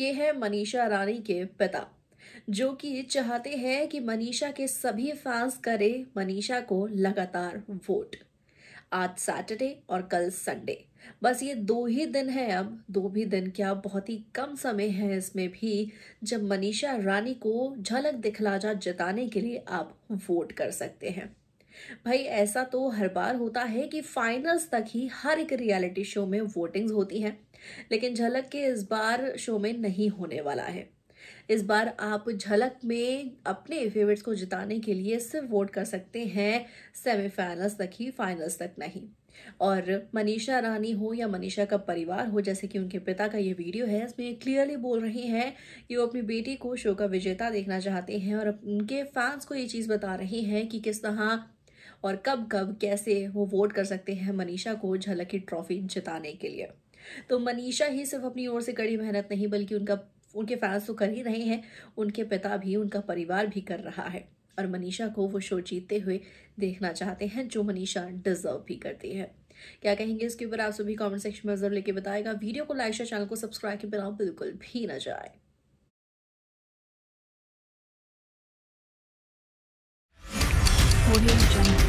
ये है मनीषा रानी के पिता जो कि चाहते हैं कि मनीषा के सभी फैंस करें मनीषा को लगातार वोट आज सैटरडे और कल संडे बस ये दो ही दिन है अब दो भी दिन क्या बहुत ही कम समय है इसमें भी जब मनीषा रानी को झलक दिखला जा जताने के लिए आप वोट कर सकते हैं भाई ऐसा तो हर बार होता है कि फाइनल्स तक ही हर एक रियलिटी शो में वोटिंग्स होती हैं लेकिन झलक के इस बार शो में नहीं होने वाला है इस बार आप झलक में अपने फेवरेट्स को जिताने के लिए सिर्फ वोट कर सकते हैं सेमीफाइनल्स तक ही फाइनल्स तक नहीं और मनीषा रानी हो या मनीषा का परिवार हो जैसे कि उनके पिता का ये वीडियो है इसमें क्लियरली बोल रही हैं कि वो अपनी बेटी को शो का विजेता देखना चाहते हैं और उनके फैंस को ये चीज़ बता रही हैं कि किस तरह और कब कब कैसे वो वोट कर सकते हैं मनीषा को झलक की ट्रॉफी जिताने के लिए तो मनीषा ही सिर्फ अपनी ओर से कड़ी मेहनत नहीं बल्कि उनका उनके फैंस तो कर ही रहे हैं उनके पिता भी उनका परिवार भी कर रहा है और मनीषा को वो शो जीतते हुए देखना चाहते हैं जो मनीषा डिजर्व भी करती है क्या कहेंगे इसके ऊपर आप सभी कमेंट सेक्शन में जरूर लेके बताएगा वीडियो को लाइक शेयर चैनल को सब्सक्राइब के बिना बिल्कुल भी ना जाए